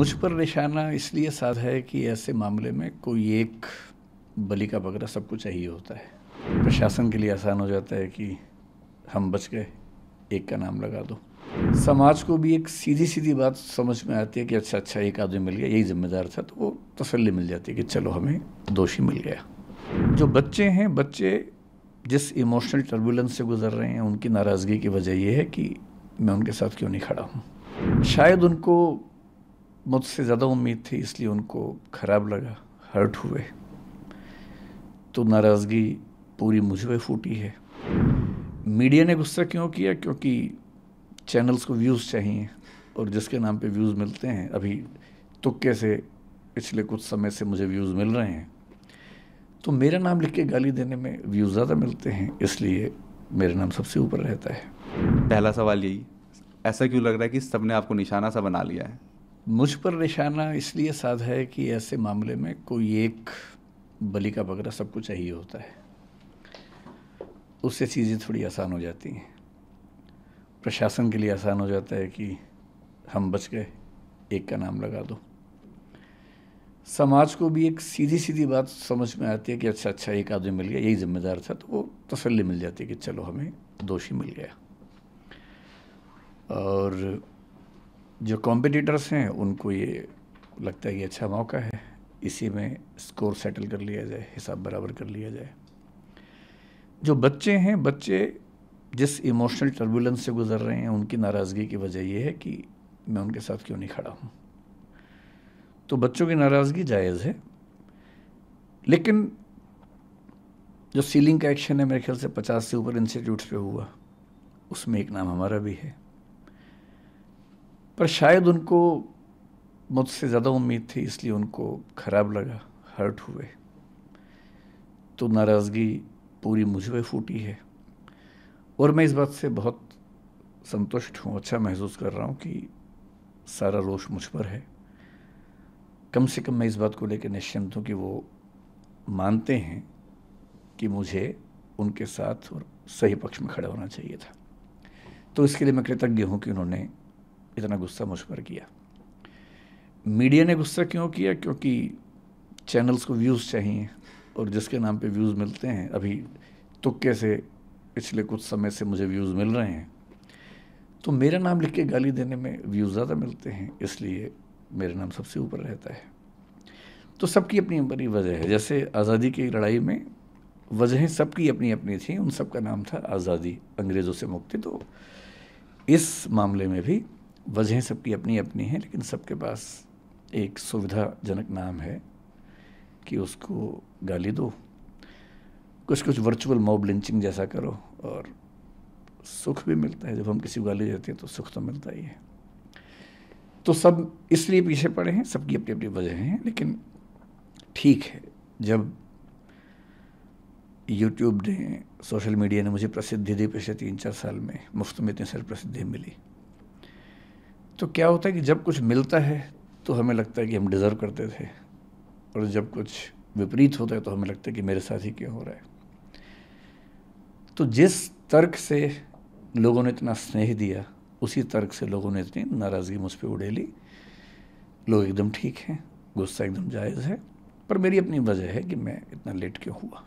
मुझ पर निशाना इसलिए साध है कि ऐसे मामले में कोई एक बलि का बकरा सबको चाहिए होता है प्रशासन के लिए आसान हो जाता है कि हम बच गए एक का नाम लगा दो समाज को भी एक सीधी सीधी बात समझ में आती है कि अच्छा अच्छा एक आदमी मिल गया यही जिम्मेदार था तो वो तसल्ली मिल जाती है कि चलो हमें दोषी मिल गया जो बच्चे हैं बच्चे जिस इमोशनल टर्बुलेंस से गुजर रहे हैं उनकी नाराज़गी की वजह यह है कि मैं उनके साथ क्यों नहीं खड़ा हूँ शायद उनको मुझसे ज़्यादा उम्मीद थी इसलिए उनको ख़राब लगा हर्ट हुए तो नाराज़गी पूरी मुझ पर फूटी है मीडिया ने गुस्सा क्यों किया क्योंकि चैनल्स को व्यूज़ चाहिए और जिसके नाम पे व्यूज़ मिलते हैं अभी तुक्के से पिछले कुछ समय से मुझे व्यूज़ मिल रहे हैं तो मेरा नाम लिख के गाली देने में व्यूज़ ज़्यादा मिलते हैं इसलिए मेरा नाम सबसे ऊपर रहता है पहला सवाल यही ऐसा क्यों लग रहा है कि सबने आपको निशाना सा बना लिया है मुझ पर निशाना इसलिए साधा है कि ऐसे मामले में कोई एक बलि का बकरा सबको चाहिए होता है उससे चीज़ें थोड़ी आसान हो जाती हैं प्रशासन के लिए आसान हो जाता है कि हम बच गए एक का नाम लगा दो समाज को भी एक सीधी सीधी बात समझ में आती है कि अच्छा अच्छा एक आदमी मिल गया यही जिम्मेदार था तो वो तसल्ली मिल जाती है कि चलो हमें दोषी मिल गया और जो कॉम्पिटिटर्स हैं उनको ये लगता है कि अच्छा मौका है इसी में स्कोर सेटल कर लिया जाए हिसाब बराबर कर लिया जाए जो बच्चे हैं बच्चे जिस इमोशनल टर्बुलेंस से गुजर रहे हैं उनकी नाराज़गी की वजह यह है कि मैं उनके साथ क्यों नहीं खड़ा हूँ तो बच्चों की नाराज़गी जायज़ है लेकिन जो सीलिंग का एक्शन है मेरे ख्याल से पचास से ऊपर इंस्टीट्यूट्स पे हुआ उसमें एक नाम हमारा भी है पर शायद उनको मुझसे ज़्यादा उम्मीद थी इसलिए उनको ख़राब लगा हर्ट हुए तो नाराज़गी पूरी मुझ पर फूटी है और मैं इस बात से बहुत संतुष्ट हूँ अच्छा महसूस कर रहा हूँ कि सारा रोष मुझ पर है कम से कम मैं इस बात को लेकर निश्चिंत हूँ कि वो मानते हैं कि मुझे उनके साथ और सही पक्ष में खड़ा होना चाहिए था तो इसके लिए मैं कृतज्ञ हूँ कि उन्होंने इतना गुस्सा मुझ पर किया मीडिया ने गुस्सा क्यों किया क्योंकि चैनल्स को व्यूज़ चाहिए और जिसके नाम पे व्यूज़ मिलते हैं अभी तुक्के से पिछले कुछ समय से मुझे व्यूज़ मिल रहे हैं तो मेरा नाम लिख के गाली देने में व्यूज़ ज़्यादा मिलते हैं इसलिए मेरा नाम सबसे ऊपर रहता है तो सबकी अपनी अपनी वजह है जैसे आज़ादी की लड़ाई में वजहें सबकी अपनी अपनी थी उन सब का नाम था आज़ादी अंग्रेज़ों से मुक्ति तो इस मामले में भी वजहें सबकी अपनी अपनी हैं लेकिन सबके पास एक सुविधाजनक नाम है कि उसको गाली दो कुछ कुछ वर्चुअल मॉब लिंचिंग जैसा करो और सुख भी मिलता है जब हम किसी को गाली देते हैं तो सुख तो मिलता ही है तो सब इसलिए पीछे पड़े हैं सबकी अपनी अपनी वजह हैं लेकिन ठीक है जब यूट्यूब ने सोशल मीडिया ने मुझे प्रसिद्धि दी पिछले तीन चार साल में मुफ्त में इतनी सारी प्रसिद्धि मिली तो क्या होता है कि जब कुछ मिलता है तो हमें लगता है कि हम डिज़र्व करते थे और जब कुछ विपरीत होता है तो हमें लगता है कि मेरे साथ ही क्यों हो रहा है तो जिस तर्क से लोगों ने इतना स्नेह दिया उसी तर्क से लोगों ने इतनी नाराज़गी मुझ पर उड़ेली लोग एकदम ठीक हैं गुस्सा एकदम जायज़ है पर मेरी अपनी वजह है कि मैं इतना लेट क्यों हुआ